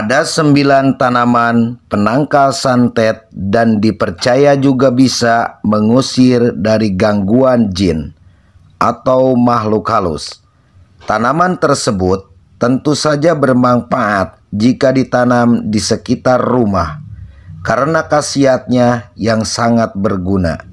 Ada sembilan tanaman penangkal santet dan dipercaya juga bisa mengusir dari gangguan jin atau makhluk halus. Tanaman tersebut tentu saja bermanfaat jika ditanam di sekitar rumah karena khasiatnya yang sangat berguna.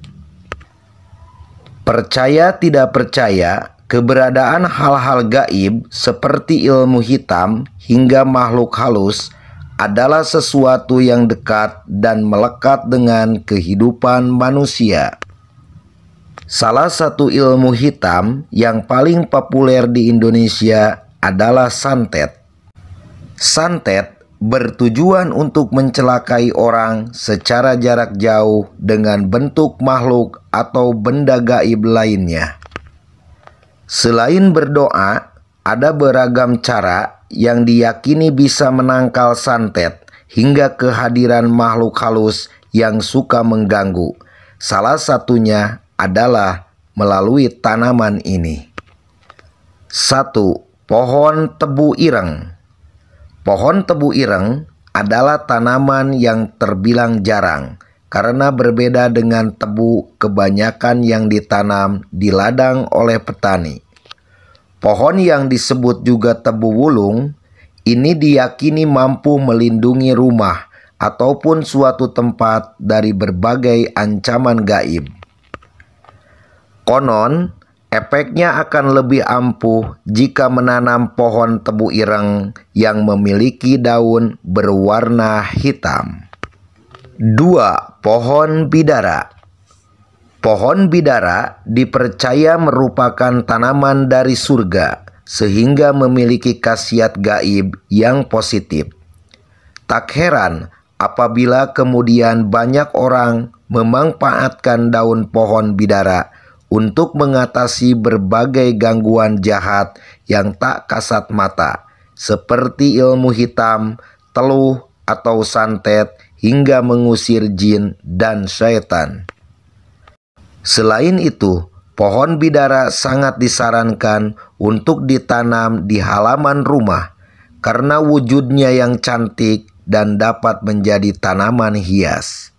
Percaya tidak percaya, Keberadaan hal-hal gaib seperti ilmu hitam hingga makhluk halus adalah sesuatu yang dekat dan melekat dengan kehidupan manusia. Salah satu ilmu hitam yang paling populer di Indonesia adalah santet. Santet bertujuan untuk mencelakai orang secara jarak jauh dengan bentuk makhluk atau benda gaib lainnya. Selain berdoa, ada beragam cara yang diyakini bisa menangkal santet hingga kehadiran makhluk halus yang suka mengganggu. Salah satunya adalah melalui tanaman ini. 1. Pohon tebu ireng. Pohon tebu ireng adalah tanaman yang terbilang jarang karena berbeda dengan tebu kebanyakan yang ditanam di ladang oleh petani. Pohon yang disebut juga tebu wulung ini diyakini mampu melindungi rumah ataupun suatu tempat dari berbagai ancaman gaib. Konon, efeknya akan lebih ampuh jika menanam pohon tebu ireng yang memiliki daun berwarna hitam. 2. Pohon bidara Pohon bidara dipercaya merupakan tanaman dari surga sehingga memiliki khasiat gaib yang positif. Tak heran apabila kemudian banyak orang memanfaatkan daun pohon bidara untuk mengatasi berbagai gangguan jahat yang tak kasat mata, seperti ilmu hitam, teluh, atau santet hingga mengusir jin dan syaitan. Selain itu, pohon bidara sangat disarankan untuk ditanam di halaman rumah karena wujudnya yang cantik dan dapat menjadi tanaman hias.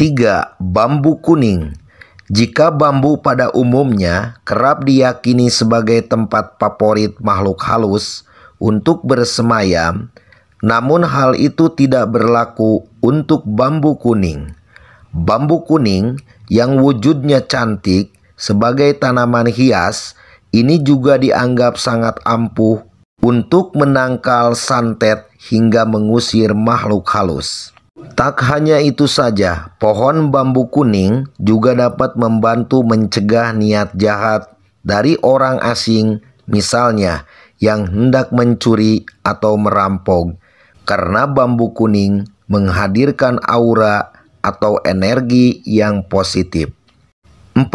3. Bambu kuning jika bambu pada umumnya kerap diyakini sebagai tempat favorit makhluk halus untuk bersemayam, namun hal itu tidak berlaku untuk bambu kuning. Bambu kuning yang wujudnya cantik sebagai tanaman hias ini juga dianggap sangat ampuh untuk menangkal santet hingga mengusir makhluk halus. Tak hanya itu saja, pohon bambu kuning juga dapat membantu mencegah niat jahat dari orang asing, misalnya yang hendak mencuri atau merampok karena bambu kuning menghadirkan aura atau energi yang positif. 4.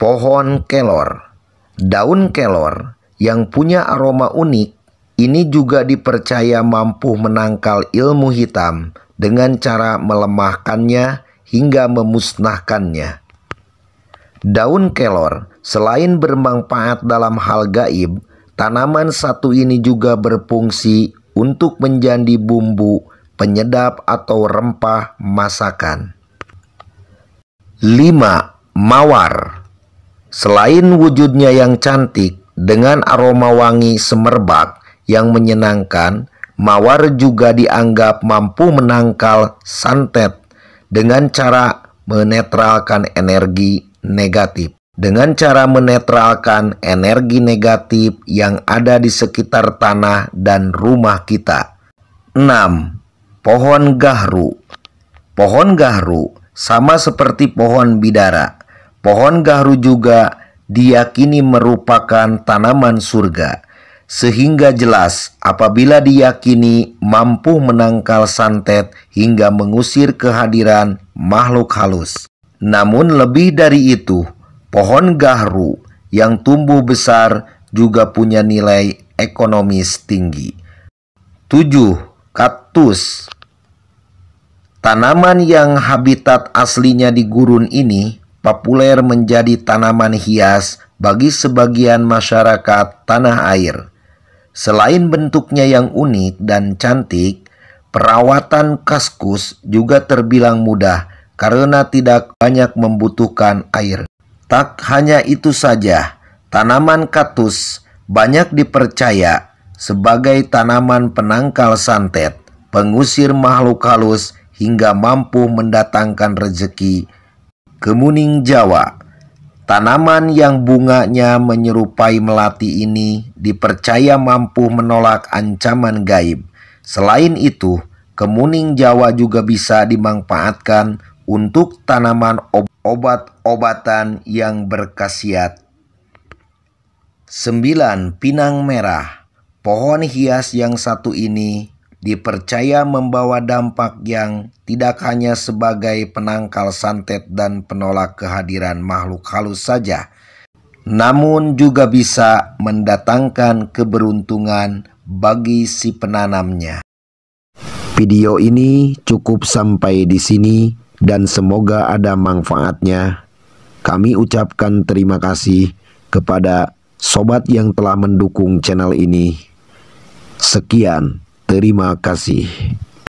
Pohon kelor. Daun kelor yang punya aroma unik ini juga dipercaya mampu menangkal ilmu hitam dengan cara melemahkannya hingga memusnahkannya. Daun kelor selain bermanfaat dalam hal gaib, tanaman satu ini juga berfungsi untuk menjadi bumbu penyedap atau rempah masakan. 5. Mawar Selain wujudnya yang cantik dengan aroma wangi semerbak yang menyenangkan, mawar juga dianggap mampu menangkal santet dengan cara menetralkan energi negatif dengan cara menetralkan energi negatif yang ada di sekitar tanah dan rumah kita. 6. Pohon gahru Pohon gahru sama seperti pohon bidara. Pohon gahru juga diyakini merupakan tanaman surga, sehingga jelas apabila diyakini mampu menangkal santet hingga mengusir kehadiran makhluk halus. Namun lebih dari itu, Pohon gahru yang tumbuh besar juga punya nilai ekonomis tinggi. 7. Kaktus Tanaman yang habitat aslinya di gurun ini populer menjadi tanaman hias bagi sebagian masyarakat tanah air. Selain bentuknya yang unik dan cantik, perawatan kaskus juga terbilang mudah karena tidak banyak membutuhkan air. Tak hanya itu saja, tanaman katus banyak dipercaya sebagai tanaman penangkal santet, pengusir makhluk halus hingga mampu mendatangkan rezeki. Kemuning Jawa Tanaman yang bunganya menyerupai melati ini dipercaya mampu menolak ancaman gaib. Selain itu, kemuning Jawa juga bisa dimanfaatkan untuk tanaman obat-obatan yang berkhasiat. 9. Pinang merah. Pohon hias yang satu ini dipercaya membawa dampak yang tidak hanya sebagai penangkal santet dan penolak kehadiran makhluk halus saja, namun juga bisa mendatangkan keberuntungan bagi si penanamnya. Video ini cukup sampai di sini dan semoga ada manfaatnya. Kami ucapkan terima kasih kepada sobat yang telah mendukung channel ini. Sekian, terima kasih.